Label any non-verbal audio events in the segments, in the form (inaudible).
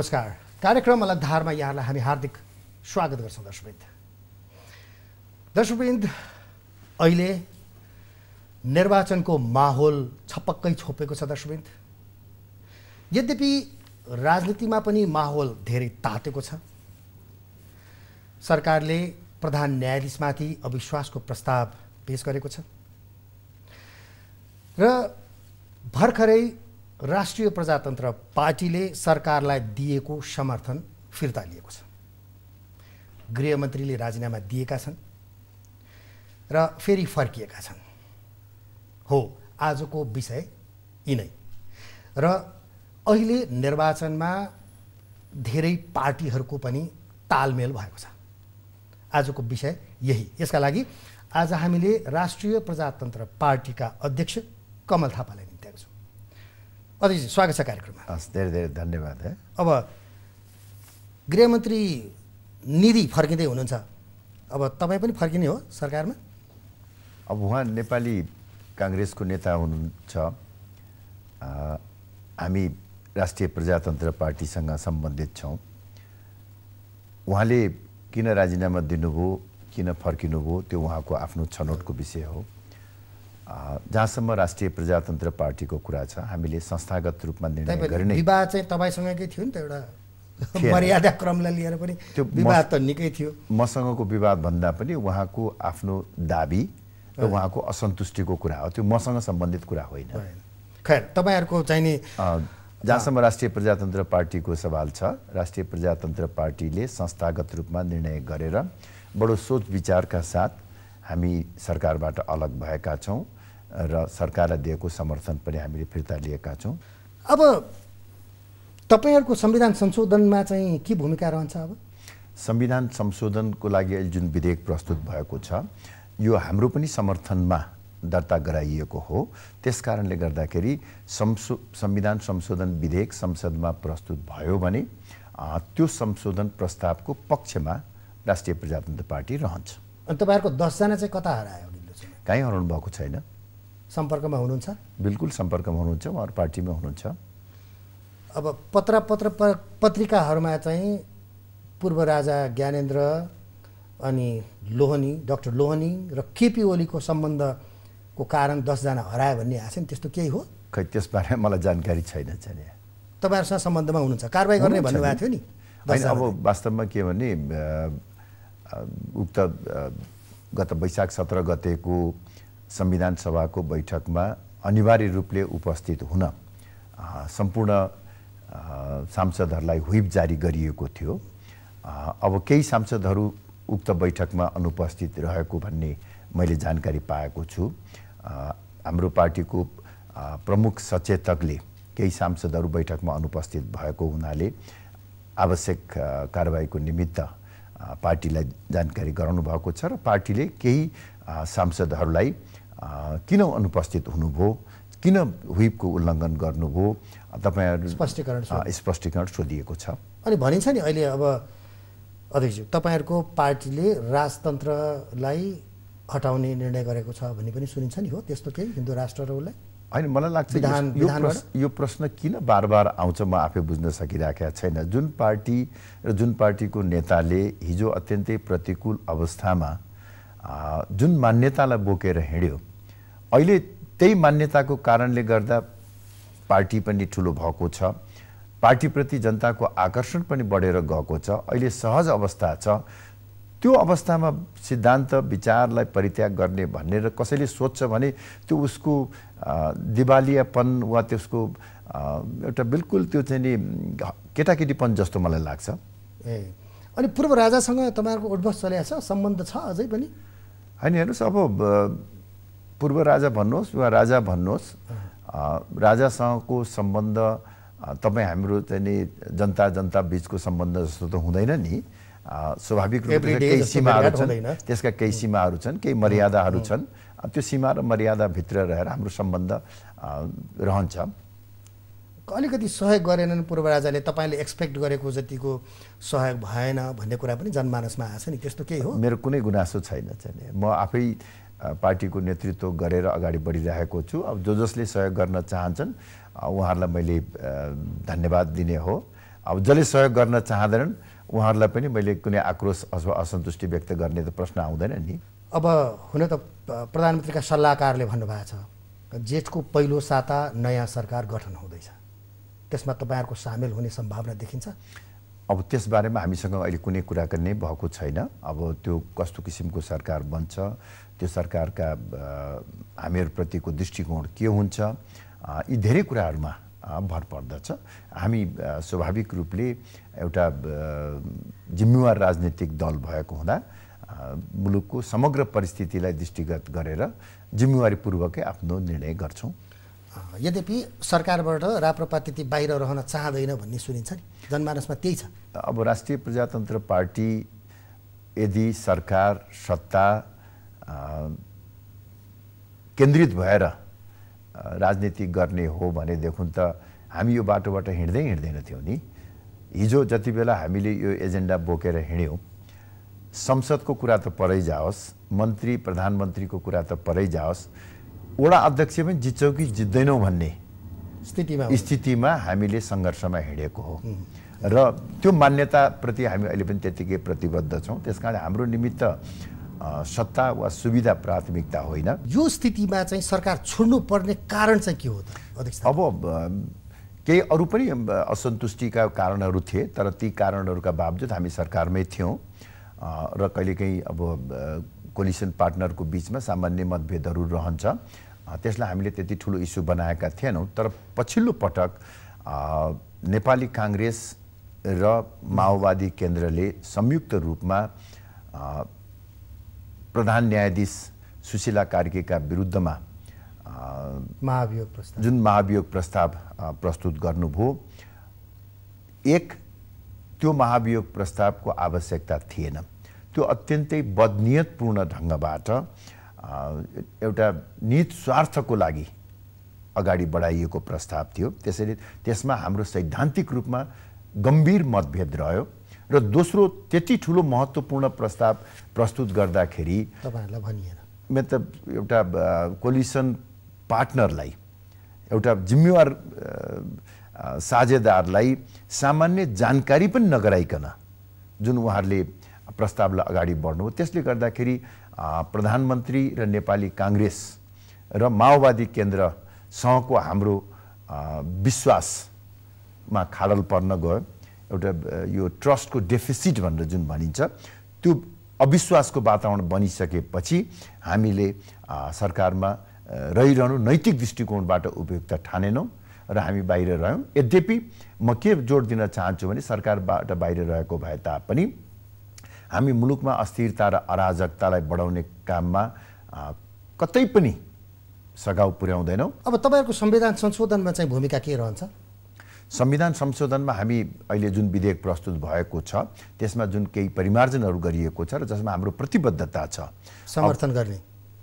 नमस्कार कार्यक्रम धारमा यहाँलाई हामी हार्दिक स्वागत गर्छौँ दर्शकवृन्द दर्शकवृन्द अहिले निर्वाचनको माहौल छपक्कै छोपेको छ दर्शकवृन्द यद्यपि राजनीतिमा पनि माहौल धेरै तातेको छ सरकारले प्रधान न्यायाधीशमाथि अविश्वासको प्रस्ताव पेस गरेको छ र भर्खरै राष्ट्रिय प्रजातन्त्र पार्टीले सरकारलाई दिएको समर्थन फिर्ता लिएको छ गृहमन्त्रीले राजीनामा दिएका छन् र फेरि फर्किएका छन् हो आजको विषय यिनै र अहिले निर्वाचनमा धेरै पार्टीहरूको पनि तालमेल भएको छ आजको विषय यही यसका लागि आज हामीले राष्ट्रिय प्रजातन्त्र पार्टीका अध्यक्ष कमल थापाले अध्यक्षजी स्वागत छ कार्यक्रममा हस् धेरै धेरै धन्यवाद है अब गृहमन्त्री निधि फर्किँदै हुनुहुन्छ अब तपाईँ पनि फर्किने हो सरकारमा अब उहाँ नेपाली काङ्ग्रेसको नेता हुनुहुन्छ हामी राष्ट्रिय प्रजातन्त्र पार्टीसँग सम्बन्धित छौँ उहाँले किन राजीनामा दिनुभयो किन फर्किनुभयो त्यो उहाँको आफ्नो छनौटको विषय हो जहाँसम्म राष्ट्रिय प्रजातन्त्र पार्टीको कुरा छ हामीले संस्थागत रूपमा निर्णय गर्ने विवाह चाहिँ तपाईँसँगकै थियो नि त एउटा मर्यादा क्रमलाई लिएर पनि त्यो विवाद त निकै थियो मसँगको विवाद भन्दा पनि उहाँको आफ्नो दाबी र उहाँको असन्तुष्टिको कुरा हो त्यो मसँग सम्बन्धित कुरा होइन खैर तपाईँहरूको नि जहाँसम्म राष्ट्रिय प्रजातन्त्र पार्टीको सवाल छ राष्ट्रिय प्रजातन्त्र पार्टीले संस्थागत रूपमा निर्णय गरेर बडो सोच विचारका साथ हामी सरकारबाट अलग भएका छौँ र सरकारलाई दिएको समर्थन पनि हामीले फिर्ता लिएका छौँ अब तपाईँहरूको संविधान संशोधनमा चाहिँ के भूमिका रहन्छ अब संविधान संशोधनको लागि अहिले जुन विधेयक प्रस्तुत भएको छ यो हाम्रो पनि समर्थनमा दर्ता गराइएको हो त्यस कारणले गर्दाखेरि संशो संविधान संशोधन विधेयक संसदमा प्रस्तुत भयो भने त्यो संशोधन प्रस्तावको पक्षमा राष्ट्रिय प्रजातन्त्र पार्टी रहन्छ अनि तपाईँहरूको दसजना चाहिँ कता हरायो कहीँ हराउनु भएको छैन सम्पर्कमा हुनुहुन्छ बिल्कुल सम्पर्कमा हुनुहुन्छ उहाँहरू पार्टीमा हुनुहुन्छ अब पत्र पत्र पत्रिकाहरूमा चाहिँ पूर्व राजा ज्ञानेन्द्र अनि लोहनी डक्टर लोहनी र केपी ओलीको सम्बन्धको कारण दसजना हरायो भन्ने आएको छ नि त्यस्तो केही हो खै त्यसबारे मलाई जानकारी छैन छैन तपाईँहरूसँग सम्बन्धमा हुनुहुन्छ कारवाही गर्ने भन्नुभएको थियो नि अब वास्तवमा के भने उक्त गत वैशाख सत्र गतेको संविधान सभाको बैठकमा अनिवार्य रूपले उपस्थित हुन सम्पूर्ण सांसदहरूलाई ह्विप जारी गरिएको थियो अब केही सांसदहरू उक्त बैठकमा अनुपस्थित रहेको भन्ने मैले जानकारी पाएको छु हाम्रो पार्टीको प्रमुख सचेतकले केही सांसदहरू बैठकमा अनुपस्थित भएको हुनाले आवश्यक कारवाहीको निमित्त पार्टीलाई जानकारी गराउनु भएको छ र पार्टीले केही सांसदहरूलाई किन अनुपस्थित हुनुभयो किन हुइपको उल्लङ्घन गर्नुभयो तपाईँहरू स्पष्टीकरण स्पष्टीकरण सोधिएको छ अनि भनिन्छ नि अहिले अब अध्यक्षज्यू तपाईँहरूको पार्टीले राजतन्त्रलाई हटाउने निर्णय गरेको छ भन्ने पनि सुनिन्छ नि हो त्यस्तो केही हिन्दू राष्ट्र र उसलाई होइन मलाई लाग्छ यो, प्रश्न किन बार बार आउँछ म आफै बुझ्न सकिराखेका छैन जुन पार्टी र जुन पार्टीको नेताले हिजो अत्यन्तै प्रतिकूल अवस्थामा जुन मान्यतालाई बोकेर हिँड्यो अहिले त्यही मान्यताको कारणले गर्दा पार्टी पनि ठुलो भएको छ पार्टीप्रति जनताको आकर्षण पनि बढेर गएको छ अहिले सहज अवस्था छ त्यो अवस्थामा सिद्धान्त विचारलाई परित्याग गर्ने भन्ने र कसैले सोध्छ भने त्यो उसको दिवालियापन वा त्यसको एउटा बिल्कुल त्यो चाहिँ नि केटाकेटीपन जस्तो मलाई लाग्छ ए अनि पूर्व राजासँग तपाईँहरूको उठबस चलेको छ सम्बन्ध छ अझै पनि होइन हेर्नुहोस् अब पूर्व राजा भन्नुहोस् वा राजा भन्नुहोस् राजासँगको सम्बन्ध तपाईँ हाम्रो चाहिँ नि जनता जनता बिचको सम्बन्ध जस्तो त हुँदैन नि स्वाभाविक रूपले केही सीमाहरू छन् त्यसका केही सीमाहरू छन् केही मर्यादाहरू छन् त्यो सीमा र मर्यादाभित्र रहेर हाम्रो सम्बन्ध रहन्छ अलिकति सहयोग गरेनन् पूर्व राजाले तपाईँले एक्सपेक्ट गरेको जतिको सहयोग भएन भन्ने कुरा पनि जनमानसमा आएको छ नि त्यस्तो केही हो मेरो कुनै गुनासो छैन चाहिँ म आफै पार्टीको नेतृत्व गरेर अगाडि बढिरहेको छु अब जो जसले सहयोग गर्न चाहन्छन् उहाँहरूलाई मैले धन्यवाद दिने हो अब जसले सहयोग गर्न चाहँदैनन् उहाँहरूलाई पनि मैले कुनै आक्रोश अथवा असन्तुष्टि व्यक्त गर्ने त प्रश्न आउँदैन नि अब हुन त प्रधानमन्त्रीका सल्लाहकारले भन्नुभएको छ जेठको पहिलो साता नयाँ सरकार गठन हुँदैछ त्यसमा तपाईँहरूको सामेल हुने सम्भावना देखिन्छ अब त्यसबारेमा हामीसँग अहिले कुनै कुरा नै भएको छैन अब त्यो कस्तो किसिमको सरकार बन्छ त्यो सरकारका हामीहरूप्रतिको दृष्टिकोण के हुन्छ यी धेरै कुराहरूमा भर पर्दछ हामी स्वाभाविक रूपले एउटा जिम्मेवार राजनीतिक दल भएको हुँदा मुलुकको समग्र परिस्थितिलाई दृष्टिगत गरेर जिम्मेवारीपूर्वकै आफ्नो निर्णय गर्छौँ यद्यपि सरकारबाट राप्रपा त्यति बाहिर रहन चाहँदैन भन्ने सुनिन्छ नि जनमानसमा त्यही छ अब राष्ट्रिय प्रजातन्त्र पार्टी यदि सरकार सत्ता केन्द्रित भएर राजनीति गर्ने हो भनेदेखि त हामी यो बाटोबाट हिँड्दै हिँड्दैनथ्यौँ नि हिजो जति बेला हामीले यो एजेन्डा बोकेर हिँड्यौँ संसदको कुरा त परै जाओस् मन्त्री प्रधानमन्त्रीको कुरा त परै जाओस् वडा अध्यक्ष पनि जित्छौँ कि जित्दैनौँ भन्ने स्थितिमा स्थितिमा हामीले सङ्घर्षमा हिँडेको हो र त्यो मान्यताप्रति हामी अहिले पनि त्यत्तिकै प्रतिबद्ध छौँ त्यस कारण हाम्रो निमित्त सत्ता वा सुविधा प्राथमिकता होइन यो स्थितिमा चाहिँ सरकार छोड्नुपर्ने कारण चाहिँ के हो त अब केही अरू पनि असन्तुष्टिका कारणहरू थिए तर ती कारणहरूका बावजुद हामी सरकारमै थियौँ र कहिलेकाहीँ अब कोलिसन पार्टनरको बिचमा सामान्य मतभेदहरू रहन्छ त्यसलाई हामीले त्यति ठुलो इस्यु बनाएका थिएनौँ तर पछिल्लो पटक नेपाली काङ्ग्रेस र माओवादी केन्द्रले संयुक्त रूपमा प्रधान न्यायाधीश सुशीला कार्कीका विरुद्धमा महाभियोग प्रस्ताव जुन महाभियोग प्रस्ताव प्रस्तुत गर्नुभयो एक त्यो महाभियोग प्रस्तावको आवश्यकता थिएन त्यो अत्यन्तै बदनियतपूर्ण ढङ्गबाट एउटा निज स्वार्थको लागि अगाडि बढाइएको प्रस्ताव थियो त्यसैले त्यसमा हाम्रो सैद्धान्तिक रूपमा गम्भीर मतभेद रह्यो र दोस्रो त्यति ठुलो महत्त्वपूर्ण प्रस्ताव प्रस्तुत गर्दाखेरि तपाईँहरूलाई भनिएन त एउटा कोलिसन पार्टनरलाई एउटा जिम्मेवार साझेदारलाई सामान्य जानकारी पनि नगराइकन जुन उहाँहरूले प्रस्तावलाई अगाडि बढ्नु हो त्यसले गर्दाखेरि प्रधानमन्त्री र नेपाली काङ्ग्रेस र माओवादी केन्द्रसँगको हाम्रो विश्वासमा खाडल पर्न गयो एउटा यो ट्रस्टको डेफिसिट भनेर जुन भनिन्छ त्यो अविश्वासको वातावरण बनिसकेपछि हामीले सरकारमा रहिरहनु नैतिक दृष्टिकोणबाट उपयुक्त ठानेनौँ र हामी बाहिर रह्यौँ यद्यपि म के जोड दिन चाहन्छु भने सरकारबाट बाहिर रहेको भए तापनि हामी मुलुकमा अस्थिरता र अराजकतालाई बढाउने काममा कतै पनि सघाउ पुर्याउँदैनौँ अब तपाईँहरूको संविधान संशोधनमा चाहिँ भूमिका के रहन्छ संविधान संशोधनमा हामी अहिले जुन विधेयक प्रस्तुत भएको छ त्यसमा जुन केही परिमार्जनहरू गरिएको छ र जसमा हाम्रो प्रतिबद्धता छ समर्थन गर्ने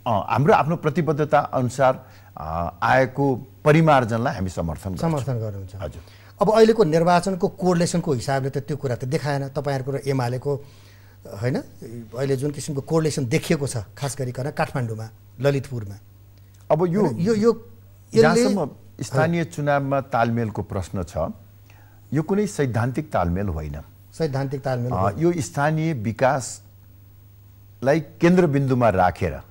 हाम्रो आफ्नो प्रतिबद्धता अनुसार आएको परिमार्जनलाई हामी समर्थन समर्थन गर्नुहुन्छ हजुर अब अहिलेको निर्वाचनको कोर्लेसनको हिसाबले त त्यो कुरा त देखाएन तपाईँहरूको र एमालेको होइन अहिले जुन किसिमको कोर्लेसन देखिएको छ खास गरिकन काठमाडौँमा ललितपुरमा अब यो यो यो स्थानीय चुनावमा तालमेलको प्रश्न छ यो कुनै सैद्धान्तिक तालमेल होइन सैद्धान्तिक तालमेल यो स्थानीय विकासलाई केन्द्रबिन्दुमा राखेर रा।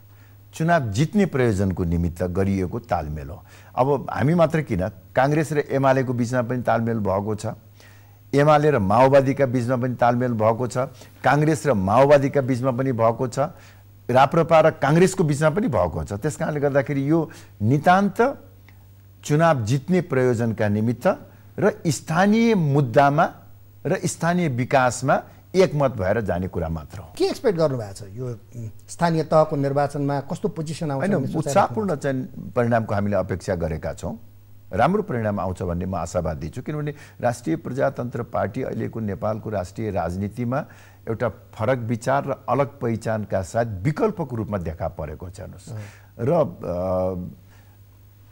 चुनाव जित्ने प्रयोजनको निमित्त गरिएको तालमेल हो अब हामी मात्र किन काङ्ग्रेस र एमालेको बिचमा पनि तालमेल भएको छ एमाले र माओवादीका बिचमा पनि तालमेल भएको छ काङ्ग्रेस र माओवादीका बिचमा पनि भएको छ राप्रपा र काङ्ग्रेसको बिचमा पनि भएको छ त्यस कारणले गर्दाखेरि यो नितान्त चुनाव जित्ने प्रयोजनका निमित्त र स्थानीय मुद्दामा र स्थानीय विकासमा एकमत भएर जाने कुरा मात्र हो के एक्सपेक्ट गर्नुभएको छ यो स्थानीय तहको निर्वाचनमा कस्तो पोजिसन आउँछ उत्साहपूर्ण चाहिँ परिणामको हामीले अपेक्षा गरेका छौँ राम्रो परिणाम आउँछ भन्ने म आशावादी छु किनभने राष्ट्रिय प्रजातन्त्र पार्टी अहिलेको नेपालको राष्ट्रिय राजनीतिमा एउटा फरक विचार र अलग पहिचानका साथ विकल्पको रूपमा देखा परेको छ हेर्नुहोस् र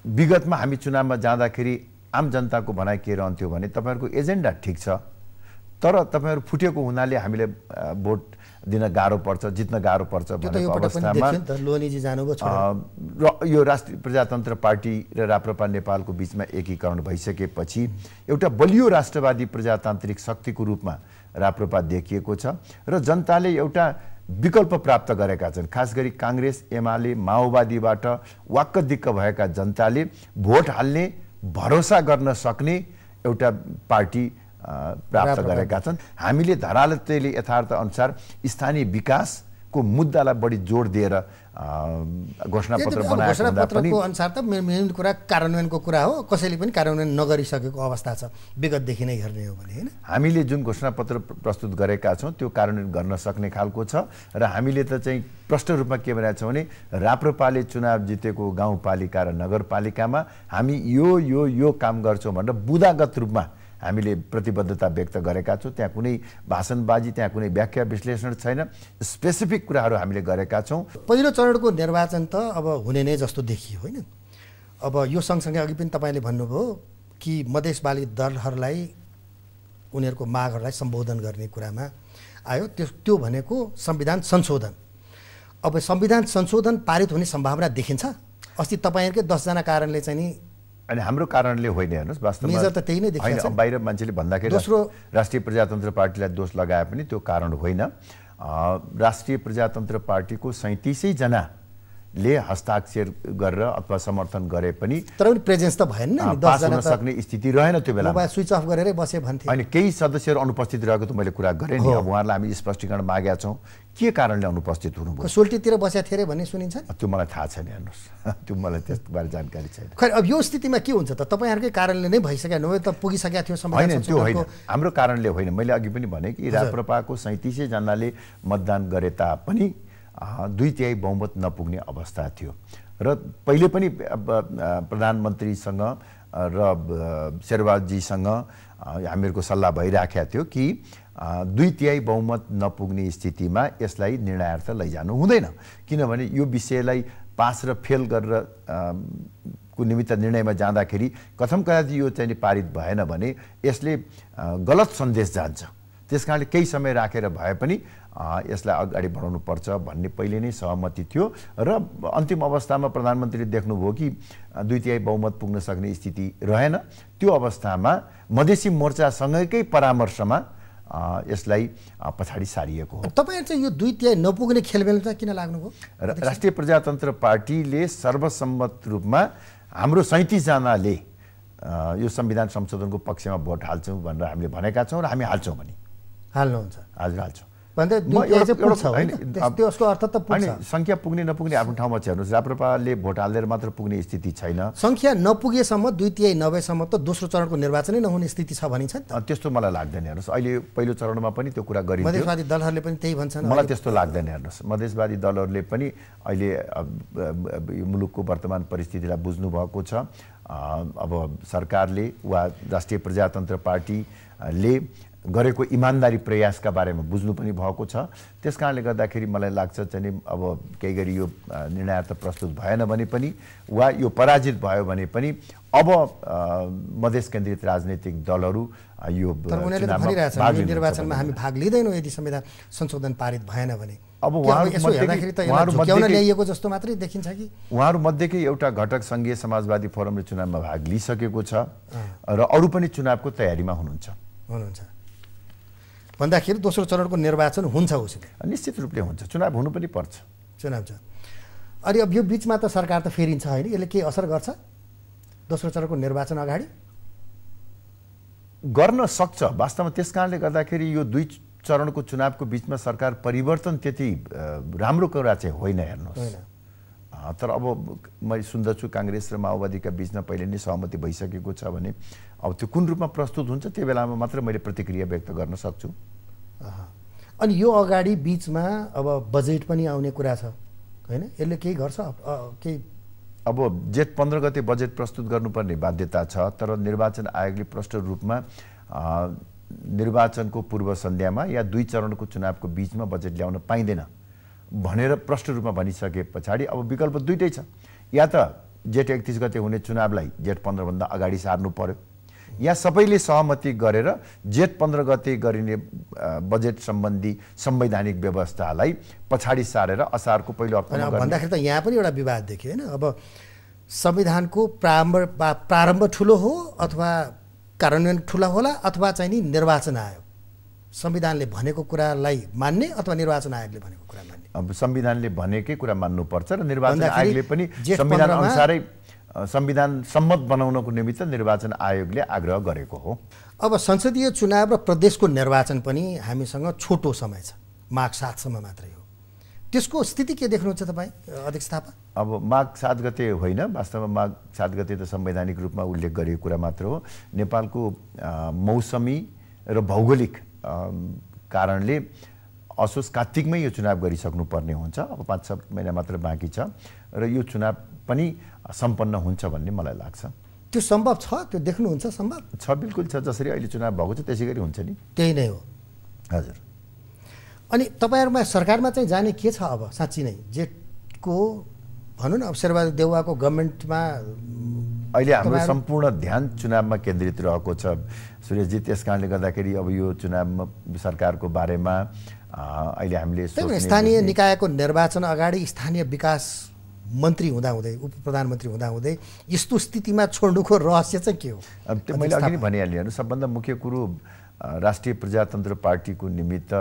विगतमा हामी चुनावमा जाँदाखेरि आम जनताको भनाइ के रहन्थ्यो भने तपाईँहरूको एजेन्डा ठिक छ तर तपाईँहरू फुटेको हुनाले हामीले भोट दिन गाह्रो पर्छ जित्न गाह्रो पर्छ भनेको अवस्थामा र यो राष्ट्रिय प्रजातन्त्र पार्टी र राप्रपा नेपालको बिचमा एकीकरण भइसकेपछि एउटा बलियो राष्ट्रवादी प्रजातान्त्रिक शक्तिको रूपमा राप्रपा देखिएको छ र जनताले एउटा विकल्प प्राप्त गरेका छन् खास गरी काङ्ग्रेस एमाले माओवादीबाट वाक्क दिक्क भएका जनताले भोट हाल्ने भरोसा गर्न सक्ने एउटा पार्टी प्राप्त गरेका छन् हामीले धरालतेले यथार्थ अनुसार स्थानीय विकासको मुद्दालाई बढी जोड दिएर घोषणापत्र बनाएको अनुसार त मेन कुरा कार्यान्वयनको कुरा हो कसैले पनि कार्यान्वयन नगरिसकेको अवस्था छ विगतदेखि नै हेर्ने हो भने होइन हामीले जुन घोषणापत्र प्रस्तुत गरेका छौँ त्यो कार्यान्वयन गर्न सक्ने खालको छ र हामीले त चाहिँ प्रष्ट रूपमा के भनेका छौँ भने राप्रपाले चुनाव जितेको गाउँपालिका र नगरपालिकामा हामी यो यो यो काम गर्छौँ भनेर बुदागत रूपमा हामीले प्रतिबद्धता व्यक्त गरेका छौँ त्यहाँ कुनै भाषणबाजी त्यहाँ कुनै व्याख्या विश्लेषण छैन स्पेसिफिक कुराहरू हामीले गरेका छौँ पहिलो चरणको निर्वाचन त अब हुने नै जस्तो देखियो होइन अब यो सँगसँगै अघि पनि तपाईँले भन्नुभयो कि मधेसवाली दलहरूलाई उनीहरूको मागहरूलाई सम्बोधन गर्ने कुरामा आयो त्यो त्यो भनेको संविधान संशोधन अब संविधान संशोधन पारित हुने सम्भावना देखिन्छ अस्ति तपाईँहरूकै दसजना कारणले चाहिँ नि अनि हाम्रो कारणले होइन हेर्नुहोस् वास्तवमा त त्यही नै होइन बाहिर मान्छेले भन्दाखेरि दोस्रो राष्ट्रिय प्रजातन्त्र पार्टीलाई दोष लगाए पनि त्यो कारण होइन राष्ट्रिय प्रजातन्त्र पार्टीको सैँतिसैजना ले हस्ताक्षर गरेर अथवा समर्थन गरे पनि तर पनि प्रेजेन्स त भएन पास हुन सक्ने स्थिति रहेन त्यो बेला स्विच अफ गरेरै बसे भन्थे अनि केही सदस्यहरू अनुपस्थित रहेको त मैले कुरा गरेँ नि अब उहाँहरूलाई हामी स्पष्टीकरण मागेका छौँ के कारणले अनुपस्थित हुनुभयो सोल्टीतिर बसेका थिए अरे भन्ने सुनिन्छ त्यो मलाई थाहा छैन हेर्नुहोस् (laughs) त्यो मलाई बारे जानकारी छैन खै अब यो स्थितिमा के हुन्छ त तपाईँहरूकै कारणले नै भइसक्यो नभए त पुगिसकेका थियो होइन त्यो होइन हाम्रो कारणले होइन मैले अघि पनि भने कि राप्रपाको सैँतिसैजनाले मतदान गरे तापनि दुई तिहाई बहुमत नपुग्ने अवस्था थियो र पहिले पनि प्रधानमन्त्रीसँग र शेरवाजीसँग हामीहरूको सल्लाह भइराखेको थियो कि दुई तिहाई बहुमत नपुग्ने स्थितिमा यसलाई निर्णयार्थ लैजानु हुँदैन किनभने यो विषयलाई पास र फेल गरेर को निमित्त निर्णयमा जाँदाखेरि कथम कदाच यो चाहिँ पारित भएन भने यसले गलत सन्देश जान्छ त्यस कारणले केही समय राखेर भए पनि यसलाई अगाडि बढाउनु पर्छ भन्ने पहिले नै सहमति थियो र अन्तिम अवस्थामा प्रधानमन्त्रीले देख्नुभयो कि दुई तिहाई बहुमत पुग्न सक्ने स्थिति रहेन त्यो अवस्थामा मधेसी मोर्चासँगैकै परामर्शमा यसलाई पछाडि सारिएको हो तपाईँहरू चाहिँ यो दुई तिहाई नपुग्ने चाहिँ किन लाग्नुभयो राष्ट्रिय प्रजातन्त्र पार्टीले सर्वसम्मत रूपमा हाम्रो सैँतिसजनाले यो संविधान संशोधनको पक्षमा भोट हाल्छौँ भनेर हामीले भनेका छौँ र हामी हाल्छौँ भने हाल्नुहुन्छ हजुर हाल्छौँ त सङ्ख्या पुग्ने नपुग्ने आफ्नो ठाउँमा छ हेर्नुहोस् राप्रपाले भोट हालेर मात्र पुग्ने स्थिति छैन सङ्ख्या नपुगेसम्म दुई तिहाई नभएसम्म त दोस्रो चरणको निर्वाचनै नहुने स्थिति छ भनिन्छ नि त्यस्तो मलाई लाग्दैन हेर्नुहोस् अहिले पहिलो चरणमा पनि त्यो कुरा गरियो मधेसवादी दलहरूले पनि त्यही भन्छन् मलाई त्यस्तो लाग्दैन हेर्नुहोस् मधेसवादी दलहरूले पनि अहिले मुलुकको वर्तमान परिस्थितिलाई बुझ्नु भएको छ अब सरकारले वा राष्ट्रिय प्रजातन्त्र पार्टीले गरेको इमान्दारी प्रयासका बारेमा बुझ्नु पनि भएको छ त्यस कारणले गर्दाखेरि मलाई लाग्छ चाहिँ अब केही गरी यो निर्णय त प्रस्तुत भएन भने पनि वा यो पराजित भयो भने पनि अब मधेस केन्द्रित राजनैतिक दलहरू यो निर्वाचनमा हामी भाग लिँदैनौँ यदि संविधान संशोधन पारित भएन भने अब उहाँहरू जस्तो मात्रै देखिन्छ कि उहाँहरूमध्येकै एउटा घटक सङ्घीय समाजवादी फोरमले चुनावमा भाग लिइसकेको छ र अरू पनि चुनावको तयारीमा हुनुहुन्छ हुनुहुन्छ भन्दाखेरि दोस्रो चरणको निर्वाचन हुन्छ उसले निश्चित रूपले हुन्छ चुनाव हुनु पनि पर्छ चुनाव छ अनि अब यो बिचमा त सरकार त फेरिन्छ होइन यसले केही असर गर्छ दोस्रो चरणको निर्वाचन अगाडि गर्न सक्छ वास्तवमा त्यस कारणले गर्दाखेरि यो दुई चरणको चुनावको बिचमा सरकार परिवर्तन त्यति राम्रो कुरा चाहिँ होइन हेर्नुहोस् तर अब मैले सुन्दछु काङ्ग्रेस र माओवादीका बिचमा पहिले नै सहमति भइसकेको छ भने अब त्यो कुन रूपमा प्रस्तुत हुन्छ त्यो बेलामा मात्र मैले प्रतिक्रिया व्यक्त गर्न सक्छु अनि यो अगाडि बिचमा अब बजेट पनि आउने कुरा छ होइन यसले केही गर्छ केही अब जेठ पन्ध्र गते बजेट प्रस्तुत गर्नुपर्ने बाध्यता छ तर निर्वाचन आयोगले प्रष्ट रूपमा निर्वाचनको पूर्व सन्ध्यामा या दुई चरणको चुनावको बिचमा बजेट ल्याउन पाइँदैन भनेर प्रष्ट रूपमा भनिसके पछाडि अब विकल्प दुइटै छ या त जेठ एकतिस गते हुने चुनावलाई जेठ पन्ध्रभन्दा अगाडि सार्नु पर्यो यहाँ सबैले सहमति गरेर जेठ पन्ध्र गते गरिने बजेट सम्बन्धी संवैधानिक व्यवस्थालाई पछाडि सारेर असारको पहिलो हप्ता भन्दाखेरि त यहाँ पनि एउटा विवाद देखेँ होइन अब संविधानको प्रारम्भ प्रारम्भ ठुलो हो अथवा कार्यान्वयन ठुला होला अथवा चाहिँ नि निर्वाचन आयोग संविधानले भनेको कुरालाई मान्ने अथवा निर्वाचन आयोगले भनेको कुरा मान्ने अब संविधानले भनेकै कुरा मान्नुपर्छ र निर्वाचन आयोगले पनि संविधान अनुसारै संविधान सम्मत बनाउनको निमित्त निर्वाचन आयोगले आग्रह गरेको हो अब संसदीय चुनाव र प्रदेशको निर्वाचन पनि हामीसँग छोटो समय छ माघ सातसम्म मात्रै हो त्यसको स्थिति के देख्नुहुन्छ तपाईँ अध्यक्ष थापा अब माघ सात गते होइन वास्तवमा माघ सात गते त संवैधानिक रूपमा उल्लेख गरिएको कुरा मात्र हो नेपालको मौसमी र भौगोलिक कारणले असोज कात्तिकमै यो चुनाव गरिसक्नुपर्ने हुन्छ अब पाँच छ महिना मात्र बाँकी छ र यो चुनाव पनि सम्पन्न हुन्छ भन्ने मलाई लाग्छ त्यो सम्भव छ त्यो देख्नुहुन्छ सम्भव छ बिल्कुल छ जसरी अहिले चुनाव भएको छ त्यसै गरी हुन्छ नि त्यही नै हो हजुर अनि तपाईँहरूमा सरकारमा चाहिँ जाने के छ अब साँच्ची नै जेटको भनौँ न अब शेरबहादुर देउवाको गभर्मेन्टमा अहिले हाम्रो सम्पूर्ण ध्यान चुनावमा केन्द्रित रहेको छ सूर्यजी त्यस कारणले गर्दाखेरि अब यो चुनावमा सरकारको बारेमा अहिले हामीले स्थानीय निकायको निर्वाचन अगाडि स्थानीय विकास मन्त्री हुँदाहुँदै उप प्रधानमन्त्री हुँदै यस्तो स्थितिमा छोड्नुको रहस्य चाहिँ के हो त्यो मैले अघि नै भनिहालेँ हेर्नु सबभन्दा मुख्य कुरो राष्ट्रिय प्रजातन्त्र पार्टीको निमित्त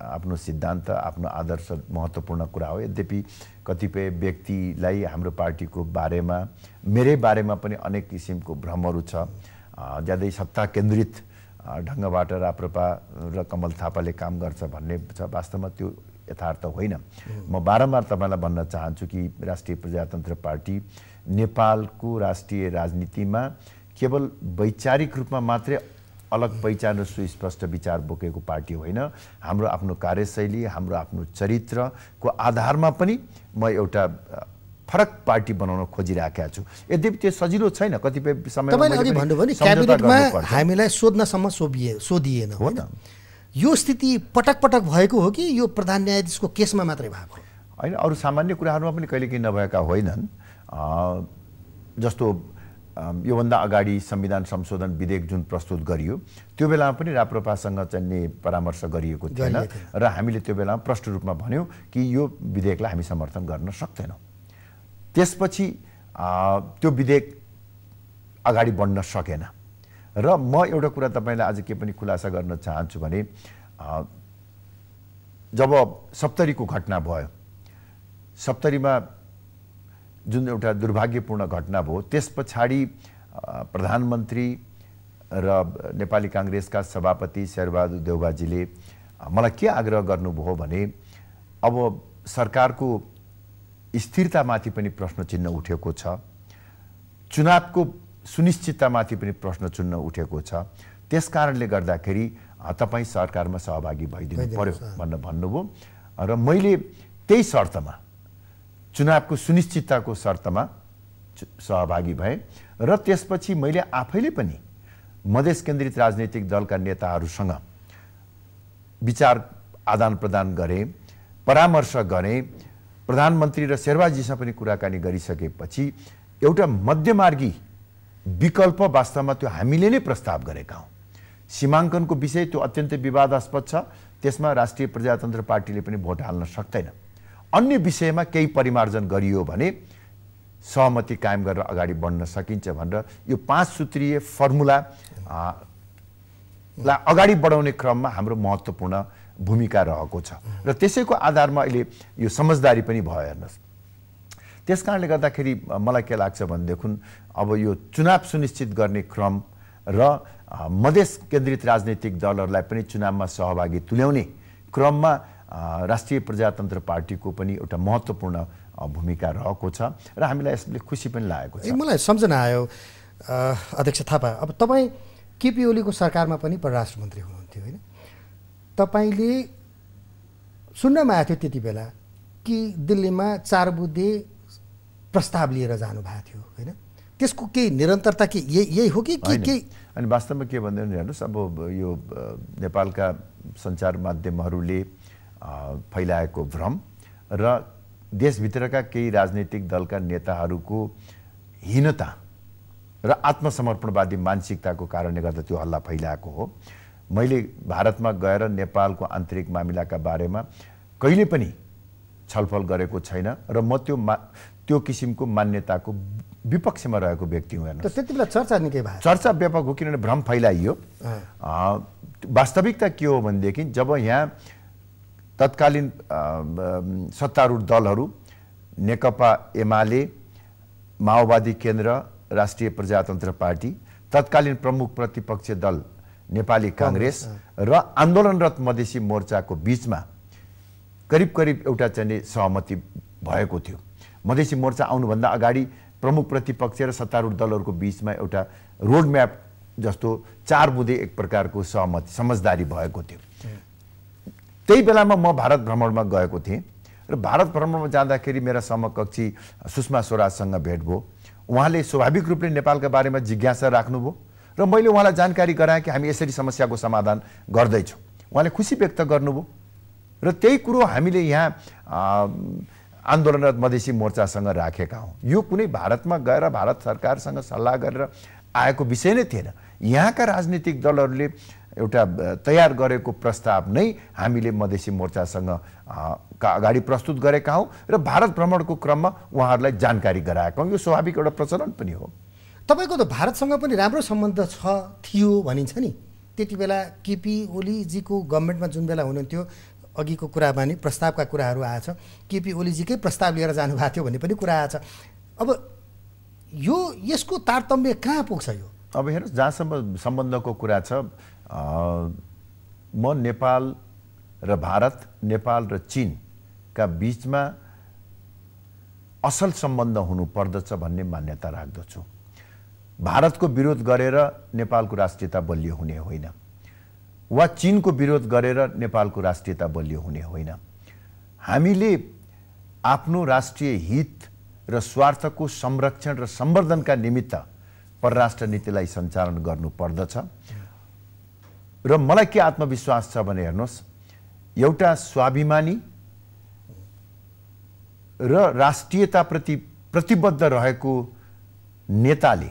आफ्नो सिद्धान्त आफ्नो आदर्श महत्त्वपूर्ण कुरा हो यद्यपि कतिपय व्यक्तिलाई हाम्रो पार्टीको बारेमा मेरै बारेमा पनि अनेक किसिमको भ्रमहरू छ ज्यादै सत्ता केन्द्रित ढङ्गबाट राप्रपा र कमल थापाले काम गर्छ भन्ने छ वास्तवमा त्यो यथार्थ होइन म बारम्बार तपाईँलाई भन्न चाहन्छु कि राष्ट्रिय प्रजातन्त्र पार्टी नेपालको राष्ट्रिय राजनीतिमा केवल वैचारिक रूपमा मात्रै अलग पहिचान र सुस्पष्ट विचार बोकेको पार्टी होइन हाम्रो आफ्नो कार्यशैली हाम्रो आफ्नो चरित्रको आधारमा पनि म एउटा फरक पार्टी बनाउन खोजिराखेका छु यद्यपि त्यो सजिलो छैन कतिपय समय भन्नुभयो नि क्याबिनेटमा हामीलाई सोध्नसम्म सोधिए सोधिएन हो त यो स्थिति पटक पटक भएको हो कि यो प्रधान न्यायाधीशको केसमा मात्रै भएको होइन अरू सामान्य कुराहरूमा पनि कहिले कहिलेकाहीँ नभएका होइनन् जस्तो योभन्दा अगाडि संविधान संशोधन विधेयक जुन प्रस्तुत गरियो त्यो बेलामा पनि राप्रपासँग चाहिँ परामर्श गरिएको थिएन र हामीले त्यो बेलामा प्रष्ट रूपमा भन्यौँ कि यो विधेयकलाई हामी समर्थन गर्न सक्दैनौँ त्यसपछि त्यो विधेयक अगाडि बढ्न सकेन र म एउटा कुरा तपाईँलाई आज के पनि खुलासा गर्न चाहन्छु भने जब सप्तरीको घटना भयो सप्तरीमा जुन एउटा दुर्भाग्यपूर्ण घटना भयो त्यस पछाडि प्रधानमन्त्री र नेपाली काङ्ग्रेसका सभापति शेरबहादुर देवबाजीले मलाई के आग्रह गर्नुभयो भने अब सरकारको स्थिरतामाथि पनि प्रश्न चिन्ह उठेको छ चुनावको सुनिश्चिततामाथि पनि प्रश्न चुन्न उठेको छ त्यस कारणले गर्दाखेरि तपाईँ सरकारमा सहभागी भइदिनु पर्यो भनेर भन्नुभयो र मैले त्यही शर्तमा चुनावको सुनिश्चितताको शर्तमा सहभागी भएँ र त्यसपछि मैले आफैले पनि मधेस केन्द्रित राजनैतिक दलका नेताहरूसँग विचार आदान प्रदान गरेँ परामर्श गरेँ प्रधानमन्त्री र शेर्वाजीसँग पनि कुराकानी गरिसकेपछि एउटा मध्यमार्गी विकल्प वास्तवमा त्यो हामीले नै प्रस्ताव गरेका हौँ सीमाङ्कनको विषय त्यो अत्यन्तै विवादास्पद छ त्यसमा राष्ट्रिय प्रजातन्त्र पार्टीले पनि भोट हाल्न सक्दैन अन्य विषयमा केही परिमार्जन गरियो भने सहमति कायम गरेर अगाडि बढ्न सकिन्छ भनेर यो पाँच सूत्रीय फर्मुला ला अगाडि बढाउने क्रममा हाम्रो महत्त्वपूर्ण भूमिका रहेको छ र त्यसैको आधारमा अहिले यो समझदारी पनि भयो हेर्नुहोस् त्यस कारणले गर्दाखेरि मलाई के लाग्छ भनेदेखि अब यो चुनाव सुनिश्चित गर्ने क्रम र मधेस केन्द्रित राजनैतिक दलहरूलाई पनि चुनावमा सहभागी तुल्याउने क्रममा राष्ट्रिय प्रजातन्त्र पार्टीको पनि एउटा महत्त्वपूर्ण भूमिका रहेको छ र हामीलाई यसले खुसी पनि लागेको छ मलाई सम्झना आयो अध्यक्ष थापा अब तपाईँ केपी ओलीको सरकारमा पनि परराष्ट्र मन्त्री हुनुहुन्थ्यो होइन तपाईँले सुन्नमा आएको थियो त्यति बेला कि दिल्लीमा चार बुद्धे प्रस्ताव लिएर जानुभएको थियो होइन त्यसको केही निरन्तरता के यही यही हो कि के अनि वास्तवमा के भन्दै हेर्नुहोस् अब यो नेपालका सञ्चार माध्यमहरूले फैलाएको भ्रम र देशभित्रका केही राजनैतिक दलका नेताहरूको हीनता र आत्मसमर्पणवादी मानसिकताको कारणले गर्दा त्यो हल्ला फैलाएको हो मैले भारतमा गएर नेपालको आन्तरिक मामिलाका बारेमा कहिले पनि छलफल गरेको छैन र म त्यो मा त्यो किसिमको मान्यताको विपक्षमा रहेको व्यक्ति हुँ हेर्नु त्यति बेला चर्चा निकै भयो चर्चा व्यापक हो किनभने भ्रम फैलाइयो वास्तविकता के हो भनेदेखि जब यहाँ तत्कालीन सत्तारूढ दलहरू नेकपा एमाले माओवादी केन्द्र राष्ट्रिय प्रजातन्त्र पार्टी तत्कालीन प्रमुख प्रतिपक्ष दल नेपाली काङ्ग्रेस र आन्दोलनरत मधेसी मोर्चाको बिचमा करिब करिब एउटा चाहिँ सहमति भएको थियो मधेसी मोर्चा आउनुभन्दा अगाडि प्रमुख प्रतिपक्ष र सत्तारूढ दलहरूको बिचमा एउटा रोडम्याप जस्तो चार बुधे एक प्रकारको सहमति समझदारी भएको थियो त्यही बेलामा म भारत भ्रमणमा गएको थिएँ र भारत भ्रमणमा जाँदाखेरि मेरा समकक्षी सुषमा स्वराजसँग भेट भयो उहाँले स्वाभाविक रूपले नेपालका बारेमा जिज्ञासा राख्नुभयो र मैले उहाँलाई जानकारी गराएँ कि हामी यसरी समस्याको समाधान गर्दैछौँ उहाँले खुसी व्यक्त गर्नुभयो र त्यही कुरो हामीले यहाँ आन्दोलनरत मधेसी मोर्चासँग राखेका हौँ यो कुनै भारतमा गएर भारत सरकारसँग सल्लाह गरेर आएको विषय नै थिएन यहाँका राजनीतिक दलहरूले एउटा तयार गरेको प्रस्ताव नै हामीले मधेसी मोर्चासँग का अगाडि प्रस्तुत गरेका हौँ र भारत भ्रमणको क्रममा उहाँहरूलाई जानकारी गराएका हौँ यो स्वाभाविक एउटा प्रचलन पनि हो तपाईँको त भारतसँग पनि राम्रो सम्बन्ध छ थियो भनिन्छ नि त्यति बेला केपी ओलीजीको गभर्मेन्टमा जुन बेला हुनुहुन्थ्यो अघिको कुरामा नि प्रस्तावका कुराहरू आएछ केपी ओलीजीकै प्रस्ताव लिएर जानुभएको थियो भन्ने पनि कुरा आएछ अब यो यसको तारतम्य कहाँ पुग्छ यो अब हेर्नुहोस् जहाँसम्म सम्बन्धको कुरा छ म नेपाल र भारत नेपाल र चिनका बिचमा असल सम्बन्ध हुनुपर्दछ भन्ने मान्यता राख्दछु भारतको विरोध गरेर नेपालको राष्ट्रियता बलियो हुने होइन वा चिनको विरोध गरेर नेपालको राष्ट्रियता बलियो हुने होइन हामीले आफ्नो राष्ट्रिय हित र स्वार्थको संरक्षण र सम्वर्धनका निमित्त परराष्ट्र नीतिलाई सञ्चालन गर्नुपर्दछ र मलाई के आत्मविश्वास छ भने हेर्नुहोस् एउटा स्वाभिमानी र राष्ट्रियताप्रति प्रतिबद्ध रहेको नेताले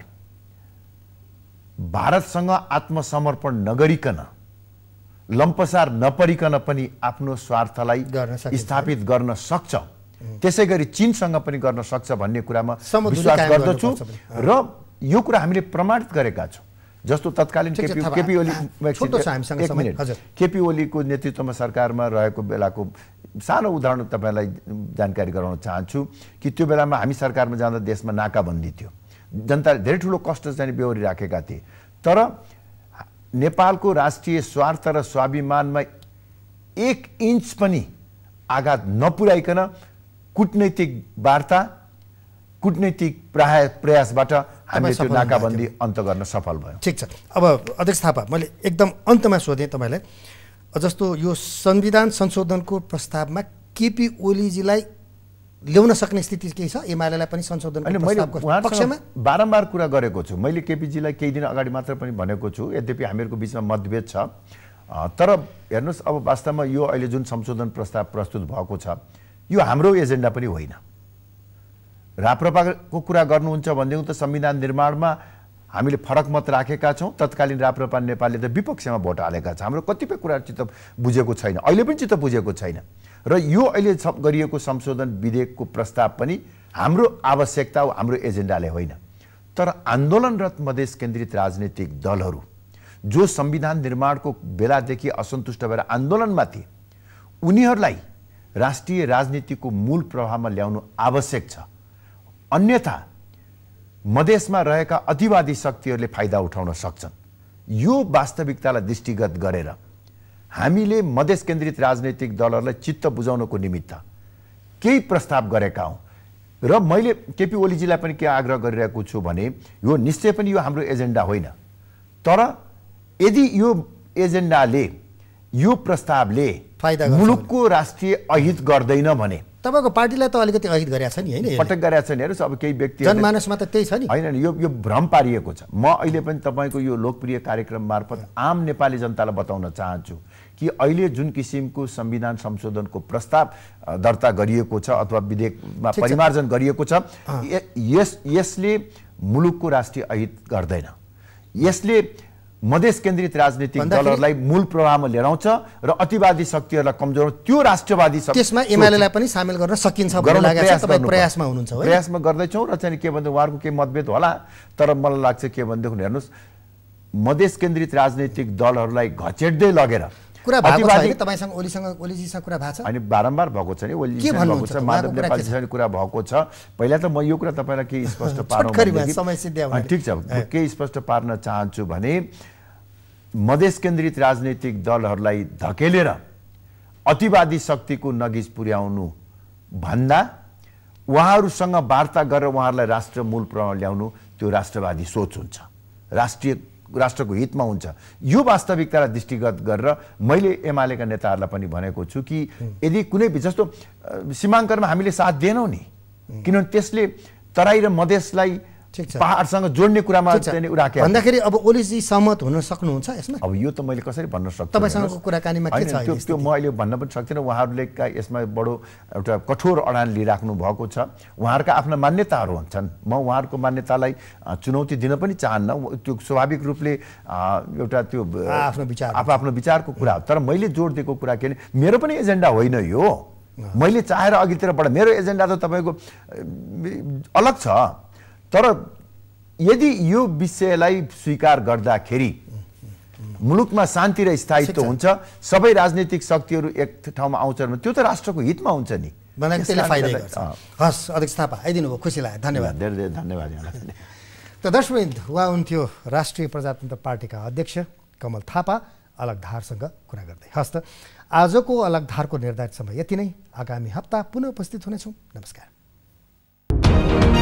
भारतसँग आत्मसमर्पण नगरिकन लम्पसार नपरिकन पनि आफ्नो स्वार्थलाई स्थापित गर्न सक्छ त्यसै गरी चिनसँग पनि गर्न सक्छ भन्ने कुरामा विश्वास गर्दछु र यो कुरा हामीले प्रमाणित गरेका छौँ जस्तो तत्कालीन केपी ओली केपी ओलीको नेतृत्वमा सरकारमा रहेको बेलाको सानो उदाहरण तपाईँलाई जानकारी गराउन चाहन्छु कि त्यो बेलामा हामी सरकारमा जाँदा देशमा नाकाबन्दी थियो जनताले धेरै ठुलो कष्ट चाहिँ बेहोरी राखेका थिए तर नेपालको राष्ट्रिय स्वार्थ र स्वाभिमानमा एक इन्च पनि आघात नपुर्याइकन कुटनैतिक वार्ता कुटनैतिक प्राय प्रयासबाट हामीले त्यो नाकाबन्दी अन्त गर्न सफल भयो ठिक छ अब अध्यक्ष थापा मैले एकदम अन्तमा सोधेँ तपाईँलाई जस्तो यो संविधान संशोधनको प्रस्तावमा केपी ओलीजीलाई ल्याउन सक्ने स्थिति केही छ एमालेलाई पनि संशोधन पक्षमा बारम्बार कुरा गरेको छु मैले केपिजीलाई केही दिन अगाडि मात्र पनि भनेको छु यद्यपि हामीहरूको बिचमा मतभेद छ तर हेर्नुहोस् अब वास्तवमा यो अहिले जुन संशोधन प्रस्ताव प्रस्तुत भएको छ यो हाम्रो एजेन्डा पनि होइन राप्रपाको कुरा गर्नुहुन्छ भनेदेखि त संविधान निर्माणमा हामीले फरक मत राखेका छौँ तत्कालीन राप्रपा नेपालले त विपक्षमा भोट हालेका छ हाम्रो कतिपय कुरा चित्त बुझेको छैन अहिले पनि चित्त बुझेको छैन र यो अहिले गरिएको संशोधन विधेयकको प्रस्ताव पनि हाम्रो आवश्यकता हाम्रो एजेन्डाले होइन तर आन्दोलनरत मधेस केन्द्रित राजनीतिक दलहरू जो संविधान निर्माणको बेलादेखि असन्तुष्ट भएर आन्दोलनमा थिए उनीहरूलाई राष्ट्रिय राजनीतिको मूल प्रभावमा ल्याउनु आवश्यक छ अन्यथा मधेसमा रहेका अतिवादी शक्तिहरूले फाइदा उठाउन सक्छन् यो वास्तविकतालाई दृष्टिगत गरेर हामीले मधेस केन्द्रित राजनैतिक दलहरूलाई चित्त बुझाउनको निमित्त केही प्रस्ताव गरेका हौँ र मैले केपी ओलीजीलाई पनि के आग्रह गरिरहेको छु भने यो निश्चय पनि यो हाम्रो एजेन्डा होइन तर यदि यो एजेन्डाले यो प्रस्तावले मुलुकको राष्ट्रिय अहित गर्दैन भने तपाईँको पार्टीलाई त अलिकति अहित गरेका छ नि होइन पटक गरेका छ नि हेर्नुहोस् अब केही व्यक्ति जनमानसमा त त्यही छ नि होइन यो यो भ्रम पारिएको छ म अहिले पनि तपाईँको यो लोकप्रिय कार्यक्रम मार्फत आम नेपाली जनतालाई बताउन चाहन्छु कि अहिले जुन किसिमको संविधान संशोधनको प्रस्ताव दर्ता गरिएको छ अथवा विधेयकमा परिमार्जन गरिएको छ यस यसले मुलुकको राष्ट्रिय अहित गर्दैन यसले मधेस केन्द्रित राजनीतिक दलहरूलाई मूल प्रभावमा लिएर आउँछ र अतिवादी शक्तिहरूलाई कमजोर त्यो राष्ट्रवादी त्यसमा एमालेलाई पनि सामेल गर्न सकिन्छ प्रयासमा हुनुहुन्छ प्रयासमा गर्दैछौँ र चाहिँ के भन्दा उहाँहरूको केही मतभेद होला तर मलाई लाग्छ के भनेदेखि हेर्नुहोस् मधेस केन्द्रित राजनैतिक दलहरूलाई घचेट्दै लगेर कुरा भएको छैन तपाईँसँग ओलीसँग ओलीजीसँग कुरा भएको छ अनि बारम्बार भएको छ नि ओलीजी भएको छ माधव नेपालजीसँग कुरा भएको छ पहिला त म यो कुरा तपाईँलाई केही स्पष्ट (laughs) पार्न ठिक छ केही स्पष्ट पार्न चाहन्छु भने मधेस केन्द्रित राजनैतिक दलहरूलाई धकेलेर अतिवादी शक्तिको नगिज पुर्याउनु भन्दा उहाँहरूसँग वार्ता गरेर उहाँहरूलाई राष्ट्र मूल प्रण ल्याउनु त्यो राष्ट्रवादी सोच हुन्छ राष्ट्रिय राष्ट्रको हितमा हुन्छ यो वास्तविकतालाई दृष्टिगत गरेर मैले एमालेका नेताहरूलाई पनि भनेको छु कि यदि कुनै जस्तो सीमाङ्कनमा हामीले साथ दिएनौँ नि किनभने त्यसले तराई र मधेसलाई पाहाडसँग जोड्ने कुरामा उराके भन्दाखेरि अब ओलीजी सहमत हुन सक्नुहुन्छ यसमा अब यो त मैले कसरी भन्न सक्छु तपाईँसँगको कुराकानीमा के छ त्यो त्यो म अहिले भन्न पनि सक्दिनँ उहाँहरूले यसमा बडो एउटा कठोर अडान लिइराख्नु भएको छ उहाँहरूका आफ्ना मान्यताहरू हुन्छन् म उहाँहरूको मान्यतालाई चुनौती दिन पनि चाहन्न त्यो स्वाभाविक रूपले एउटा त्यो आफ्नो विचार आफ्नो आफ्नो विचारको कुरा हो तर मैले जोड दिएको कुरा के भने मेरो पनि एजेन्डा होइन यो मैले चाहेर अघितिरबाट मेरो एजेन्डा त तपाईँको अलग छ तर यदि यो विषयलाई स्वीकार गर्दाखेरि मुलुकमा शान्ति र स्थायित्व हुन्छ सबै राजनीतिक शक्तिहरू एक ठाउँमा आउँछन् त्यो त राष्ट्रको हितमा हुन्छ नि हस् अध्यक्ष थापा आइदिनु भयो खुसी लाग्यो धन्यवाद धेरै धेरै धन्यवाद (laughs) त दर्शविन्द उहाँ हुन्थ्यो राष्ट्रिय प्रजातन्त्र पार्टीका अध्यक्ष कमल थापा अलग धारसँग कुरा गर्दै हस् त आजको अलग धारको निर्धारित समय यति नै आगामी हप्ता पुनः उपस्थित हुनेछौँ नमस्कार